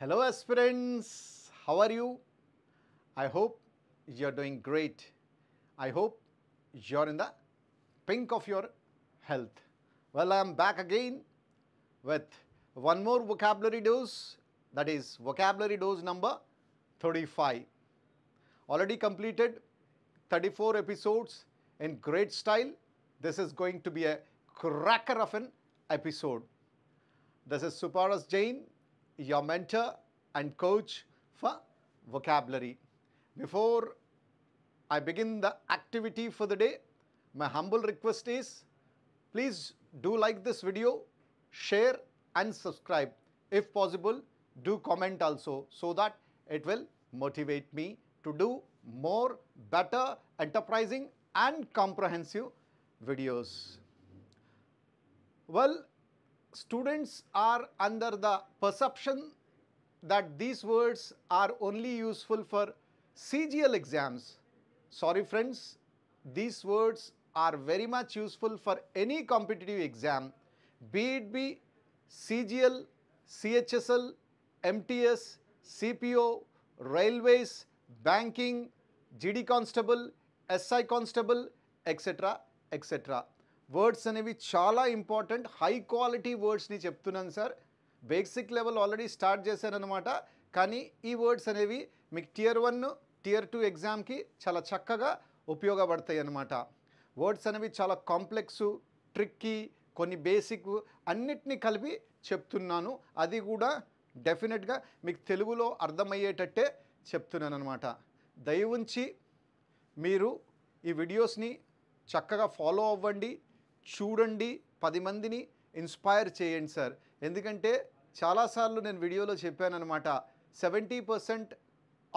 Hello aspirants, how are you? I hope you're doing great. I hope you're in the pink of your health. Well, I'm back again with one more vocabulary dose that is vocabulary dose number 35. Already completed 34 episodes in great style. This is going to be a cracker of an episode. This is Suparas Jain your mentor and coach for vocabulary. Before I begin the activity for the day, my humble request is please do like this video, share and subscribe. If possible, do comment also so that it will motivate me to do more, better, enterprising and comprehensive videos. Well, students are under the perception that these words are only useful for CGL exams. Sorry friends, these words are very much useful for any competitive exam, be it be CGL, CHSL, MTS, CPO, railways, banking, GD constable, SI constable, etc. etc. Words అనేవి చాలా important high quality వర్డ్స్ని చెప్తున్నాను sir basic level already start అనమాట కానీ ఈ words అనేవి మీకు tear one tear two ఎగ్జామ్కి చాలా చక్కగా ఉపయోగపడతాయి అన్నమాట వర్డ్స్ అనేవి చాలా కాంప్లెక్స్ ట్రిక్కీ కొన్ని బేసిక్ అన్నిటినీ కలిపి చెప్తున్నాను అది కూడా డెఫినెట్గా మీకు తెలుగులో అర్థమయ్యేటట్టే చెప్తున్నాను అనమాట దయవుంచి మీరు ఈ వీడియోస్ని చక్కగా ఫాలో అవ్వండి చూడండి పది మందిని ఇన్స్పైర్ చేయండి సార్ ఎందుకంటే చాలాసార్లు నేను వీడియోలో చెప్పానమాట seventy percent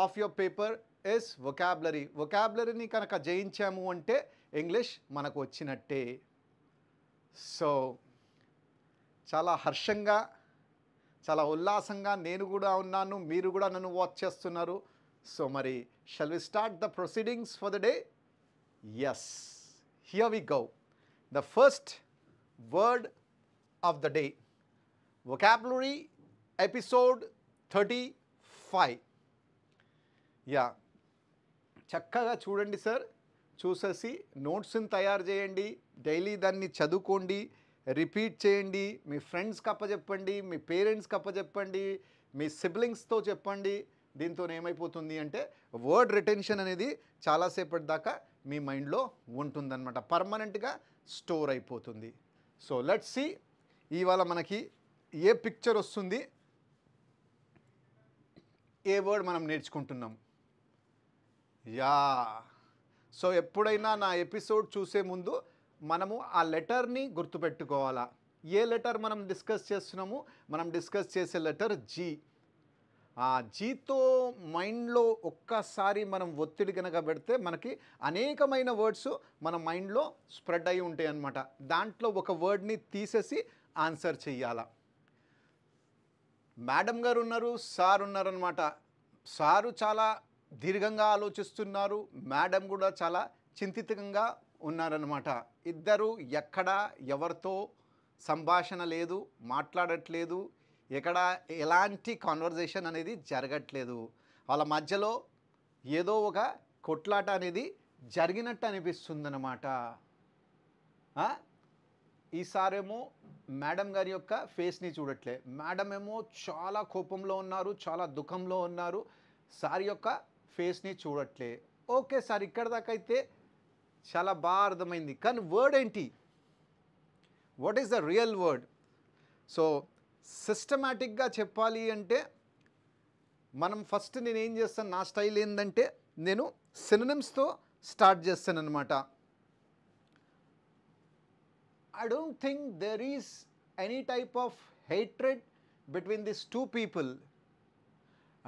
of your paper is vocabulary వొకాబులరీని కనుక జయించాము అంటే ఇంగ్లీష్ మనకు వచ్చినట్టే సో చాలా హర్షంగా చాలా ఉల్లాసంగా నేను కూడా ఉన్నాను మీరు కూడా నన్ను వాచ్ చేస్తున్నారు సో మరి shall we start the proceedings for the day yes here we go the first word of the day day. Episode thirty five yeah చక్కగా చూడండి సార్ చూసేసి నోట్స్ని తయారు చేయండి డైలీ దాన్ని చదువుకోండి రిపీట్ చేయండి మీ ఫ్రెండ్స్కి అప్పచెప్పండి మీ పేరెంట్స్కి అప్పచెప్పండి మీ సిబ్లింగ్స్తో చెప్పండి దీంతో ఏమైపోతుంది అంటే వర్డ్ రిటెన్షన్ అనేది చాలాసేపటి దాకా మీ మైండ్లో ఉంటుందన్నమాట పర్మనెంట్గా స్టోర్ అయిపోతుంది సో లెట్స్ సి ఇవాళ మనకి ఏ పిక్చర్ వస్తుంది ఏ వర్డ్ మనం నేర్చుకుంటున్నాం యా సో ఎప్పుడైనా నా ఎపిసోడ్ చూసే ముందు మనము ఆ లెటర్ని గుర్తుపెట్టుకోవాలా ఏ లెటర్ మనం డిస్కస్ చేస్తున్నాము మనం డిస్కస్ చేసే లెటర్ జీ ఆ జీతో మైండ్లో ఒక్కసారి మనం ఒత్తిడి కనుక పెడితే మనకి అనేకమైన వర్డ్స్ మన మైండ్లో స్ప్రెడ్ అయి ఉంటాయి అన్నమాట దాంట్లో ఒక వర్డ్ని తీసేసి ఆన్సర్ చెయ్యాల మేడం గారు ఉన్నారు సార్ ఉన్నారనమాట సారు చాలా దీర్ఘంగా ఆలోచిస్తున్నారు మేడం కూడా చాలా చింతితంగా ఉన్నారనమాట ఇద్దరు ఎక్కడ ఎవరితో సంభాషణ లేదు మాట్లాడట్లేదు ఎక్కడ ఎలాంటి కాన్వర్జేషన్ అనేది జరగట్లేదు వాళ్ళ మధ్యలో ఏదో ఒక కొట్లాట అనేది జరిగినట్టు అనిపిస్తుంది అనమాట ఈసారేమో మేడం గారి యొక్క ఫేస్ని చూడట్లే మేడం ఏమో చాలా కోపంలో ఉన్నారు చాలా దుఃఖంలో ఉన్నారు సార్ యొక్క ఫేస్ని చూడట్లే ఓకే సార్ ఇక్కడ దాకా అయితే చాలా బాగా అర్థమైంది కానీ వర్డ్ ఏంటి what is the real word so సిస్టమాటిక్గా చెప్పాలి అంటే మనం ఫస్ట్ నేనేం చేస్తాను నా స్టైల్ ఏంటంటే నేను సినిమ్స్తో స్టార్ట్ చేస్తాను అనమాట I don't think there is any type of hatred between this two people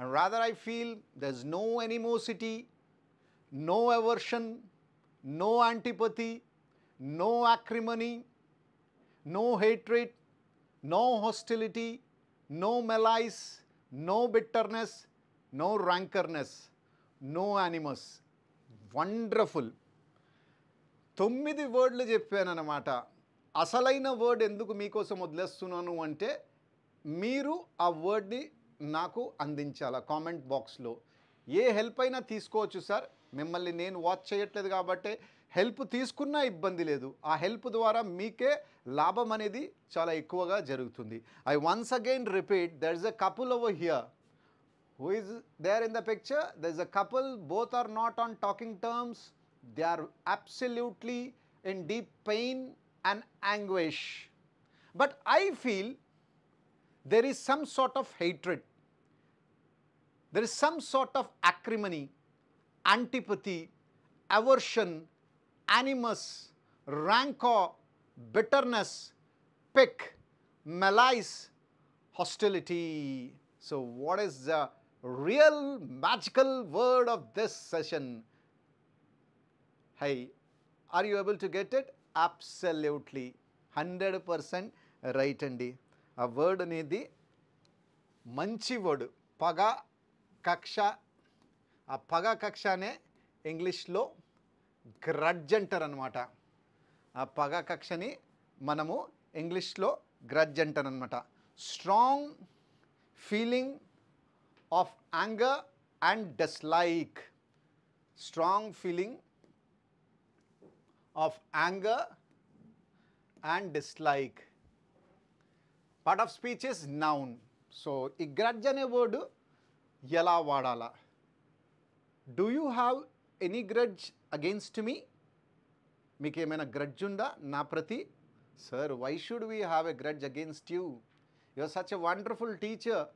and rather I feel there is no animosity no aversion no antipathy no acrimony no hatred no hostility, no malice, no bitterness, no rancorness, no animus. Wonderful తొమ్మిది వర్డ్లు చెప్పానన్నమాట అసలైన word ఎందుకు మీకోసం వదిలేస్తున్నాను అంటే మీరు ఆ వర్డ్ని నాకు అందించాలా కామెంట్ బాక్స్లో ఏ హెల్ప్ అయినా తీసుకోవచ్చు సార్ మిమ్మల్ని నేను వాచ్ చేయట్లేదు కాబట్టి హెల్ప్ తీసుకున్నా ఇబ్బంది లేదు ఆ హెల్ప్ ద్వారా మీకే లాభం అనేది చాలా ఎక్కువగా జరుగుతుంది I once again repeat there is a couple over here who is there in the picture there is a couple both are not on talking terms they are absolutely in deep pain and anguish but I feel there is some sort of hatred there is some sort of acrimony antipathy, aversion animus, rancor, bitterness, pick, malice, hostility. So, what is the real magical word of this session? Hey, are you able to get it? Absolutely, 100% right right word ఆ word Manchi word. Paga kaksha. A paga kaksha ne English ఇంగ్లీష్లో grudge అంటారు అనమాట ఆ పగ కక్షని మనము ఇంగ్లీష్లో grudge అంటారు అనమాట strong feeling of anger and dislike strong feeling of anger and dislike part of speech is noun so ఈ గ్రడ్జ్ అనే వర్డు ఎలా వాడాలా do you have any grudge against me? Mike mana grudge naprati? Sir, why should we have a grudge against you? You are such a wonderful teacher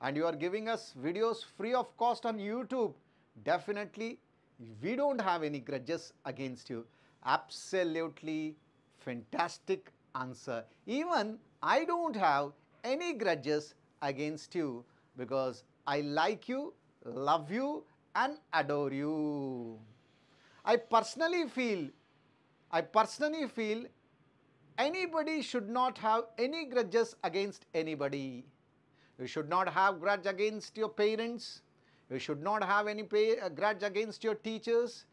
and you are giving us videos free of cost on YouTube. Definitely, we don't have any grudges against you. Absolutely fantastic answer. Even I don't have any grudges against you because I like you, love you and adore you. I personally feel, I personally feel anybody should not have any grudges against anybody. You should not have grudge against your parents. You should not have any pay, uh, grudge against your teachers.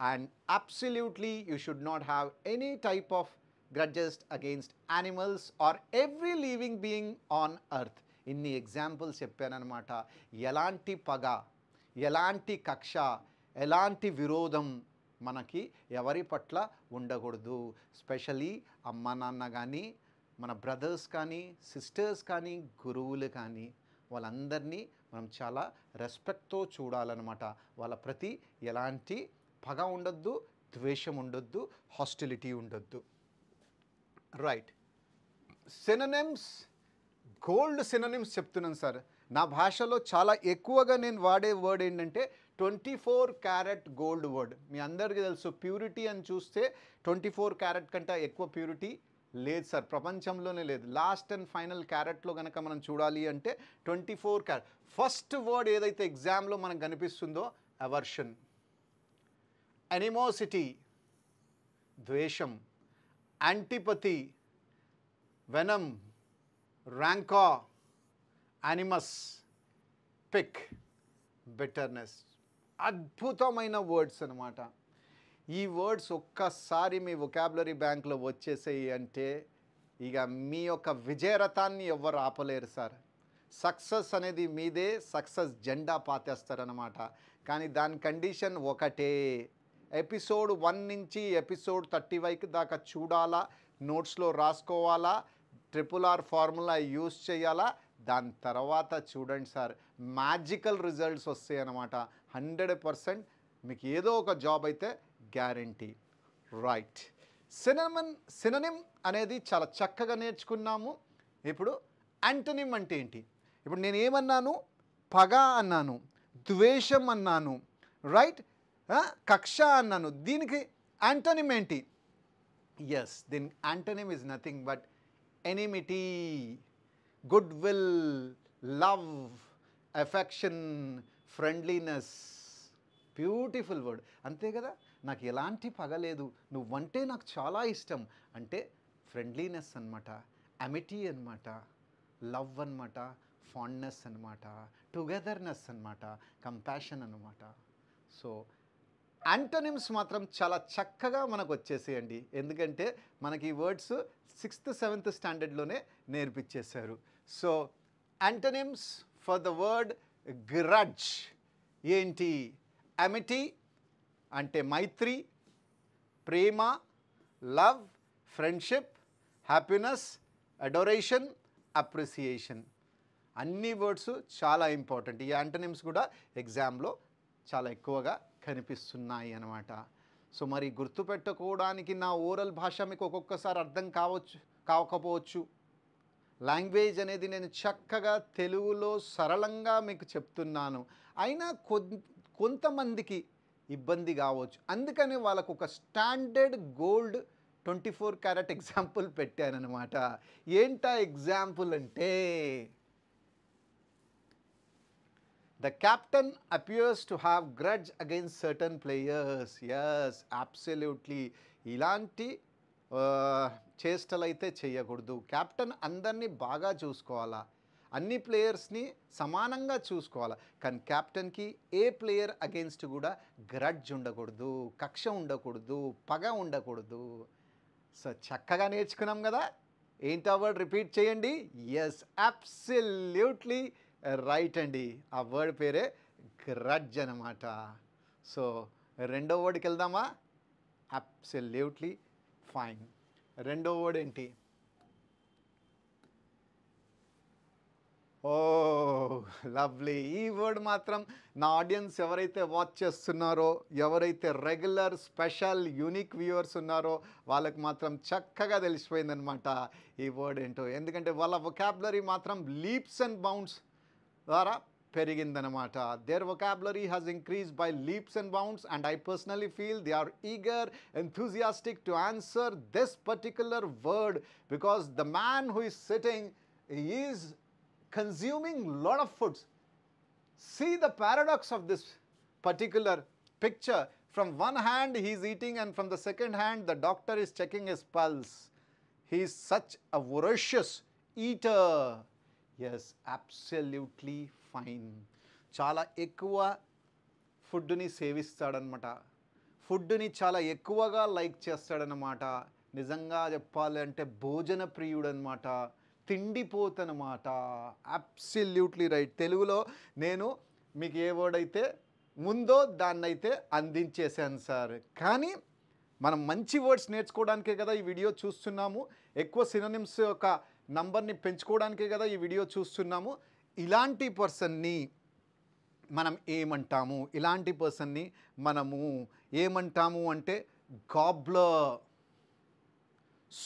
And absolutely, you should not have any type of grudges against animals or every living being on earth. ఇన్ని examples చెప్పానమాట yalanti paga, yalanti kaksha. ఎలాంటి విరోధం మనకి ఎవరి పట్ల ఉండకూడదు especially అమ్మ నాన్న కానీ మన బ్రదర్స్ కానీ సిస్టర్స్ కానీ గురువులు కానీ వాళ్ళందరినీ మనం చాలా రెస్పెక్ట్తో చూడాలన్నమాట వాళ్ళ ప్రతి ఎలాంటి పగ ఉండొద్దు ద్వేషం ఉండొద్దు హాస్టిలిటీ ఉండొద్దు రైట్ సిననిమ్స్ గోల్డ్ సిననిమ్స్ చెప్తున్నాను సార్ నా భాషలో చాలా ఎక్కువగా నేను వాడే వర్డ్ ఏంటంటే twenty four carat gold word మీ అందరికీ తెలుసు ప్యూరిటీ అని చూస్తే ట్వంటీ ఫోర్ క్యారెట్ కంటే ఎక్కువ ప్యూరిటీ లేదు సార్ ప్రపంచంలోనే లేదు లాస్ట్ అండ్ ఫైనల్ క్యారెట్లో కనుక మనం చూడాలి అంటే twenty four carat first word ఏదైతే ఎగ్జామ్లో మనకు కనిపిస్తుందో అవర్షన్ ఎనిమోసిటీ ద్వేషం antipathy venom rancour animus pique bitterness అద్భుతమైన వర్డ్స్ అనమాట ఈ వర్డ్స్ ఒక్కసారి మీ వొకాబులరీ బ్యాంక్లో వచ్చేసాయి అంటే ఇక మీ యొక్క విజయరథాన్ని ఎవ్వరు ఆపలేరు సార్ సక్సెస్ అనేది మీదే సక్సెస్ జెండా పాతేస్తారనమాట కానీ దాని కండిషన్ ఒకటే ఎపిసోడ్ వన్ నుంచి ఎపిసోడ్ థర్టీ వైకి దాకా చూడాలా నోట్స్లో రాసుకోవాలా ట్రిపుల్ ఆర్ ఫార్ములా యూస్ చేయాలా దాని తర్వాత చూడండి సార్ మ్యాజికల్ రిజల్ట్స్ వస్తాయి అన్నమాట హండ్రెడ్ పర్సెంట్ మీకు ఏదో ఒక జాబ్ అయితే గ్యారంటీ రైట్ సినమన్ సిననిమ్ అనేది చాలా చక్కగా నేర్చుకున్నాము ఇప్పుడు అంటనిమ్ అంటే ఏంటి ఇప్పుడు నేను ఏమన్నాను పగ అన్నాను ద్వేషం అన్నాను రైట్ కక్ష అన్నాను దీనికి యాంటనిమ్ ఏంటి ఎస్ దీని antonym is nothing but enmity goodwill love affection friendliness beautiful word అంతే కదా నాకు ఎలాంటి పగ లేదు నువ్వంటే నాకు చాలా ఇష్టం అంటే ఫ్రెండ్లీనెస్ అనమాట అమిటీ అనమాట లవ్ అనమాట ఫాండ్నెస్ అనమాట టుగెదర్నెస్ అనమాట కంపాషన్ అనమాట సో యాంటనిమ్స్ మాత్రం చాలా చక్కగా మనకు వచ్చేసేయండి ఎందుకంటే మనకి ఈ వర్డ్స్ సిక్స్త్ సెవెంత్ స్టాండర్డ్లోనే నేర్పించేశారు so antonyms for the word grudge ఏంటి అమిటీ అంటే మైత్రి ప్రేమ love friendship happiness adoration appreciation అన్ని వర్డ్స్ చాలా ఇంపార్టెంట్ ఈ యాంటనిమ్స్ కూడా ఎగ్జామ్లో చాలా ఎక్కువగా కనిపిస్తున్నాయి అన్నమాట సో మరి గుర్తుపెట్టుకోవడానికి నా ఓరల్ భాష మీకు ఒక్కొక్కసారి అర్థం కావచ్చు కావకపోవచ్చు లాంగ్వేజ్ అనేది నేను చక్కగా తెలుగులో సరళంగా మీకు చెప్తున్నాను అయినా కొంతమందికి ఇబ్బంది కావచ్చు అందుకని వాళ్ళకు ఒక standard gold twenty four carat example పెట్టానమాట ఏంటా ఎగ్జాంపుల్ అంటే the captain appears to have grudge against certain players yes absolutely ఇలాంటి అయితే చేయకూడదు క్యాప్టెన్ అందరినీ బాగా చూసుకోవాలా అన్ని ప్లేయర్స్ని సమానంగా చూసుకోవాలా కానీ క్యాప్టెన్కి ఏ ప్లేయర్ అగెన్స్ట్ కూడా గ్రడ్జ్ ఉండకూడదు కక్ష ఉండకూడదు పగ ఉండకూడదు సో చక్కగా నేర్చుకున్నాం కదా ఏంటి ఆ వర్డ్ రిపీట్ చేయండి ఎస్ అబ్సల్యూట్లీ రైట్ అండి ఆ వర్డ్ పేరే గ్రడ్జ్ అనమాట సో రెండో వర్డ్కి వెళ్దామా అబ్సల్యూట్లీ ఫైన్ రెండో వర్డ్ ఏంటి ఓ లవ్లీ ఈ వర్డ్ మాత్రం నా ఆడియన్స్ ఎవరైతే వాచ్ చేస్తున్నారో ఎవరైతే రెగ్యులర్ స్పెషల్ యూనిక్ వ్యూవర్స్ ఉన్నారో వాళ్ళకి మాత్రం చక్కగా తెలిసిపోయిందనమాట ఈ వర్డ్ ఏంటో ఎందుకంటే వాళ్ళ వొకాబులరీ మాత్రం లీప్స్ అండ్ బౌండ్స్ ద్వారా Perigindanamata. Their vocabulary has increased by leaps and bounds and I personally feel they are eager, enthusiastic to answer this particular word because the man who is sitting is consuming lot of foods. See the paradox of this particular picture. From one hand he is eating and from the second hand the doctor is checking his pulse. He is such a voracious eater. Yes, absolutely fine చాలా ఎక్కువ ఫుడ్ని సేవిస్తాడనమాట ఫుడ్ని చాలా ఎక్కువగా like చేస్తాడనమాట నిజంగా చెప్పాలంటే భోజన ప్రియుడనమాట తిండిపోతనమాట absolutely right తెలుగులో నేను మీకు ఏ వర్డ్ అయితే ముందో దాన్నైతే అందించేశాను సార్ కానీ మనం మంచి వర్డ్స్ నేర్చుకోవడానికే కదా ఈ వీడియో చూస్తున్నాము ఎక్కువ సినోనిమ్స్ యొక్క నంబర్ని పెంచుకోవడానికే కదా ఈ వీడియో చూస్తున్నాము ఇలాంటి పర్సన్ని మనం ఏమంటాము ఇలాంటి పర్సన్ని మనము ఏమంటాము అంటే gobbler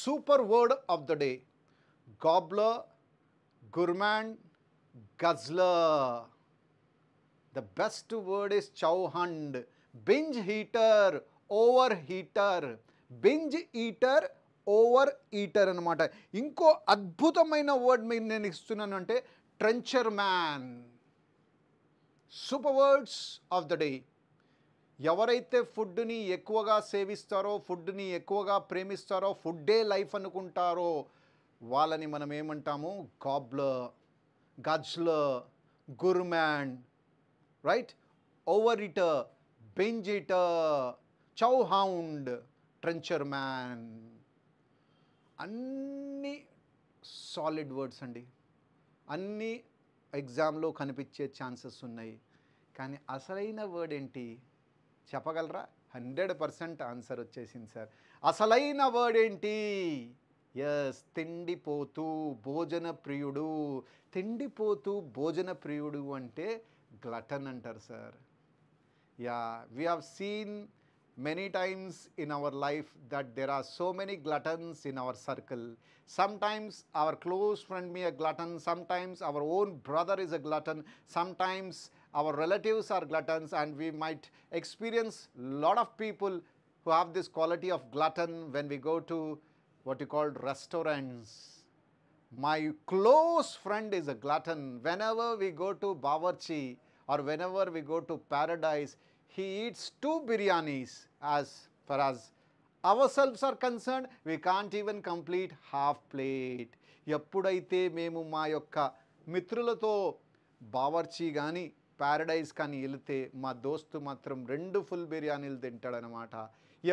super word of the day gobbler gourmand guzzler the best word is chowhound binge eater over eater binge eater over eater అనమాట ఇంకో అద్భుతమైన వర్డ్ మీరు నేను ఇస్తున్నాను అంటే trencher man super words of the day ఎవరైతే ఫుడ్ని ఎక్కువగా సేవిస్తారో ఫుడ్ని ఎక్కువగా ప్రేమిస్తారో ఫుడ్డే లైఫ్ అనుకుంటారో వాళ్ళని మనం ఏమంటాము gobbler guzzler gourmand right over eater binge eater chowhound trencher man అన్ని సాలిడ్ వర్డ్స్ అండి అన్ని ఎగ్జామ్లో కనిపించే ఛాన్సెస్ ఉన్నాయి కానీ అసలైన వర్డ్ ఏంటి చెప్పగలరా హండ్రెడ్ పర్సెంట్ ఆన్సర్ వచ్చేసింది సార్ అసలైన వర్డ్ ఏంటి ఎస్ తిండిపోతూ భోజన ప్రియుడు తిండిపోతూ భోజన ప్రియుడు అంటే గ్లటన్ అంటారు sir yeah we have seen many times in our life that there are so many gluttons in our circle. Sometimes our close friend may a glutton, sometimes our own brother is a glutton, sometimes our relatives are gluttons and we might experience lot of people who have this quality of glutton when we go to what you call restaurants. My close friend is a glutton. Whenever we go to Bawarchi or whenever we go to paradise, he he two biryanis biryanis as as our ourselves are concerned we can't even complete half plate ఎప్పుడైతే మేము మా యొక్క మిత్రులతో బావర్చి కానీ Paradise కానీ వెళితే మా దోస్తు మాత్రం రెండు ఫుల్ బిర్యానీలు తింటాడనమాట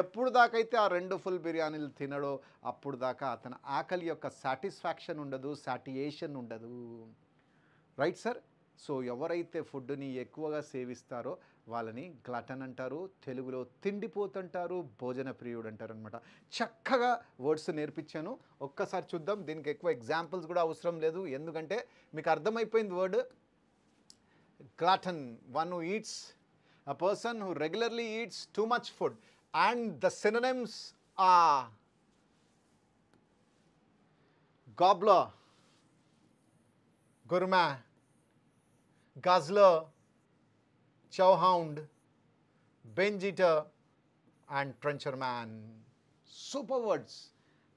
ఎప్పుడు దాకైతే ఆ రెండు ఫుల్ బిర్యానీలు తినడో అప్పుడు దాకా అతని ఆకలి యొక్క సాటిస్ఫాక్షన్ ఉండదు సాటియేషన్ ఉండదు రైట్ సార్ సో ఎవరైతే ఫుడ్ని ఎక్కువగా సేవిస్తారో వాళ్ళని గ్లటన్ అంటారు తెలుగులో తిండిపోతుంటారు అంటారు భోజన ప్రియుడు అంటారు అనమాట చక్కగా వర్డ్స్ నేర్పించాను ఒక్కసారి చూద్దాం దీనికి ఎక్కువ ఎగ్జాంపుల్స్ కూడా అవసరం లేదు ఎందుకంటే మీకు అర్థమైపోయింది word glutton one who eats a person who regularly eats too much food and the synonyms ఆ gobbler gourmand guzzler Chowhound, binge and and trencher man. Super words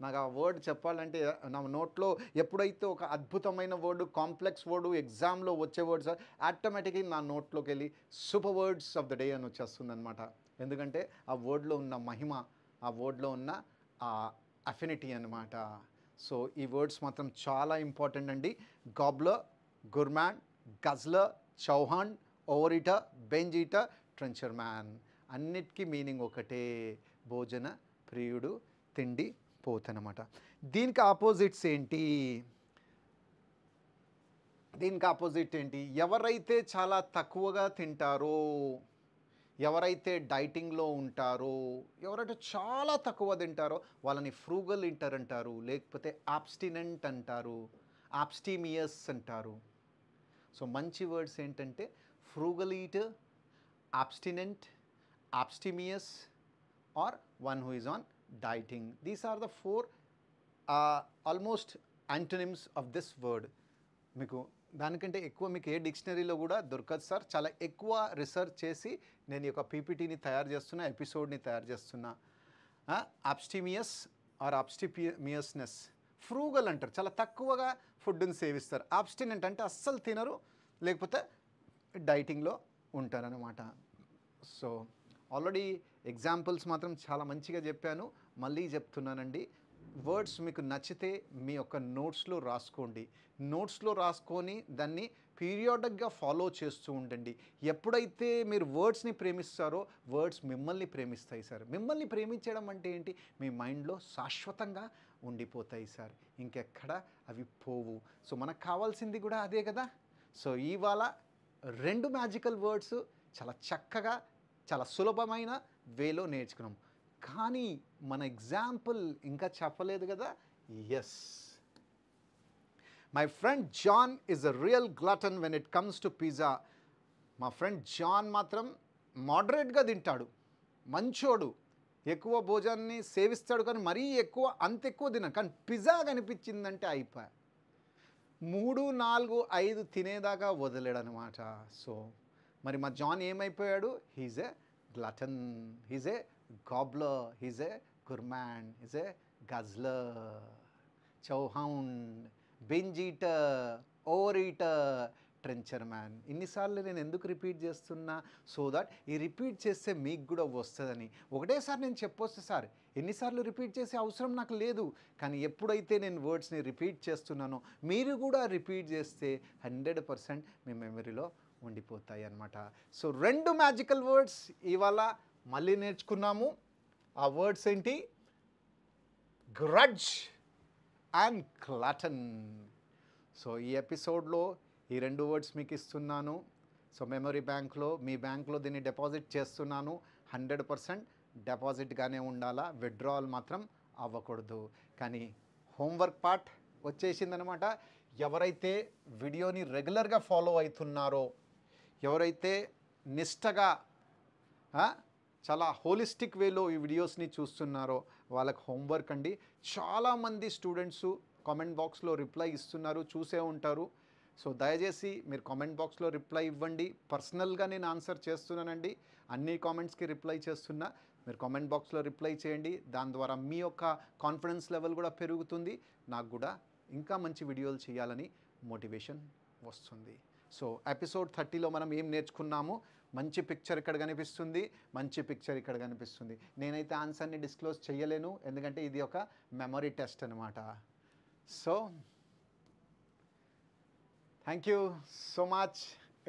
నాకు ఆ వర్డ్ చెప్పాలంటే నా నోట్లో ఎప్పుడైతే ఒక అద్భుతమైన వర్డ్ కాంప్లెక్స్ వర్డ్ ఎగ్జామ్లో వచ్చే వర్డ్స్ ఆటోమేటిక్గా నా నోట్లోకి వెళ్ళి super words of the day అని వచ్చేస్తుంది అనమాట ఎందుకంటే ఆ వర్డ్లో ఉన్న మహిమ ఆ వర్డ్లో ఉన్న ఆ అఫినిటీ అనమాట సో ఈ వర్డ్స్ మాత్రం చాలా ఇంపార్టెంట్ అండి gobbler gourmand guzzler chowhound binge binge eater trencher man అన్నిటికీ మీనింగ్ ఒకటే భోజన ప్రియుడు తిండి పోతనమాట దీనికి ఆపోజిట్స్ ఏంటి దీనికి ఆపోజిట్ ఏంటి ఎవరైతే చాలా తక్కువగా తింటారో ఎవరైతే డైటింగ్లో ఉంటారో ఎవరైతే చాలా తక్కువ తింటారో వాళ్ళని ఫ్రూగల్ ఇంటర్ అంటారు లేకపోతే ఆబ్స్టినెంట్ అంటారు ఆబ్స్టీమియస్ అంటారు సో మంచి వర్డ్స్ ఏంటంటే frugal eater, abstinent, abstemious or one who is on dieting These are the four almost almost of this word మీకు దానికంటే ఎక్కువ మీకు ఏ డిక్షనరీలో కూడా దొరకదు సార్ చాలా ఎక్కువ రీసెర్చ్ చేసి నేను యొక్క పీపీటీని తయారు చేస్తున్నా ఎపిసోడ్ని తయారు చేస్తున్నా అబ్స్టిమియస్ ఆర్ అబ్స్టిమియస్నెస్ ఫ్రూగల్ అంటారు చాలా తక్కువగా ఫుడ్ని సేవిస్తారు ఆబ్స్టినెంట్ అంటే అస్సలు తినరు లేకపోతే డైటింగ్లో ఉంటారనమాట సో ఆల్రెడీ ఎగ్జాంపుల్స్ మాత్రం చాలా మంచిగా చెప్పాను మళ్ళీ చెప్తున్నానండి వర్డ్స్ మీకు నచ్చితే మీ యొక్క నోట్స్లో రాసుకోండి నోట్స్లో రాసుకొని దాన్ని పీరియాడిక్గా ఫాలో చేస్తూ ఉండండి ఎప్పుడైతే మీరు వర్డ్స్ని ప్రేమిస్తారో వర్డ్స్ మిమ్మల్ని ప్రేమిస్తాయి సార్ మిమ్మల్ని ప్రేమించడం అంటే ఏంటి మీ మైండ్లో శాశ్వతంగా ఉండిపోతాయి సార్ ఇంకెక్కడ అవి పోవు సో మనకు కావాల్సింది కూడా అదే కదా సో ఇవాళ రెండు మ్యాజికల్ వర్డ్స్ చాలా చక్కగా చాలా సులభమైన వేలో నేర్చుకున్నాం కానీ మన ఎగ్జాంపుల్ ఇంకా చెప్పలేదు కదా yes my friend John is a real glutton when it comes to pizza మా ఫ్రెండ్ జాన్ మాత్రం మోడరేట్గా తింటాడు మంచోడు ఎక్కువ భోజనాన్ని సేవిస్తాడు కానీ మరీ ఎక్కువ అంత ఎక్కువ తిన కానీ పిజ్జా కనిపించిందంటే అయిపోయా మూడు నాలుగు ఐదు తినేదాకా వదిలేడు అనమాట సో మరి మా జాన్ ఏమైపోయాడు he's a glutton he's a gobbler he's a gourmand he's a guzzler chowhound binge eater overeater trencherman ఇన్నిసార్లు నేను ఎందుకు రిపీట్ చేస్తున్నా సో దట్ ఈ రిపీట్ చేస్తే మీకు కూడా వస్తుందని ఒకటేసారి నేను చెప్పొస్తే సార్ ఎన్నిసార్లు రిపీట్ చేసే అవసరం నాకు లేదు కానీ ఎప్పుడైతే నేను వర్డ్స్ని రిపీట్ చేస్తున్నానో మీరు కూడా రిపీట్ చేస్తే హండ్రెడ్ పర్సెంట్ మీ మెమరీలో ఉండిపోతాయి అన్నమాట సో రెండు మ్యాజికల్ వర్డ్స్ ఇవాళ మళ్ళీ నేర్చుకున్నాము ఆ వర్డ్స్ ఏంటి గ్రడ్జ్ అండ్ క్లాటన్ సో ఈ ఎపిసోడ్లో ఈ రెండు వర్డ్స్ మీకు ఇస్తున్నాను సో మెమరీ బ్యాంక్లో మీ బ్యాంక్లో దీన్ని డిపాజిట్ చేస్తున్నాను హండ్రెడ్ పర్సెంట్ డిపాజిట్గానే ఉండాలా విత్డ్రావల్ మాత్రం అవ్వకూడదు కానీ హోంవర్క్ పార్ట్ వచ్చేసిందనమాట ఎవరైతే వీడియోని రెగ్యులర్గా ఫాలో అవుతున్నారో ఎవరైతే నిష్టగా చాలా హోలిస్టిక్ వేలో ఈ వీడియోస్ని చూస్తున్నారో వాళ్ళకి హోంవర్క్ అండి చాలామంది స్టూడెంట్స్ కామెంట్ బాక్స్లో రిప్లై ఇస్తున్నారు చూసే ఉంటారు సో దయచేసి మీరు కామెంట్ బాక్స్లో రిప్లై ఇవ్వండి పర్సనల్గా నేను ఆన్సర్ చేస్తున్నానండి అన్ని కామెంట్స్కి రిప్లై చేస్తున్నా మీరు కామెంట్ బాక్స్లో రిప్లై చేయండి దాని ద్వారా మీ యొక్క కాన్ఫిడెన్స్ లెవెల్ కూడా పెరుగుతుంది నాకు కూడా ఇంకా మంచి వీడియోలు చేయాలని మోటివేషన్ వస్తుంది సో ఎపిసోడ్ థర్టీలో మనం ఏం నేర్చుకున్నాము మంచి పిక్చర్ ఇక్కడ కనిపిస్తుంది మంచి పిక్చర్ ఇక్కడ కనిపిస్తుంది నేనైతే ఆన్సర్ని డిస్క్లోజ్ చేయలేను ఎందుకంటే ఇది ఒక మెమరీ టెస్ట్ అనమాట so thank you so much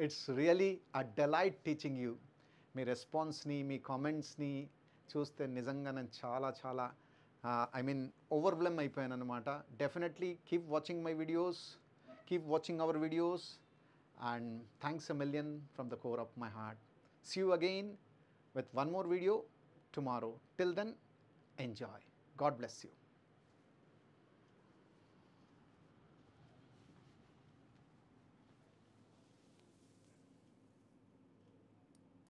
it's really a delight teaching you మీ రెస్పాన్స్ని మీ కామెంట్స్ని చూస్తే నిజంగా నేను చాలా చాలా ఐ మీన్ ఓవర్వెలమ్ అయిపోయాను అనమాట definitely keep watching my videos keep watching our videos and thanks a million from the core of my heart see you again with one more video tomorrow till then enjoy God bless you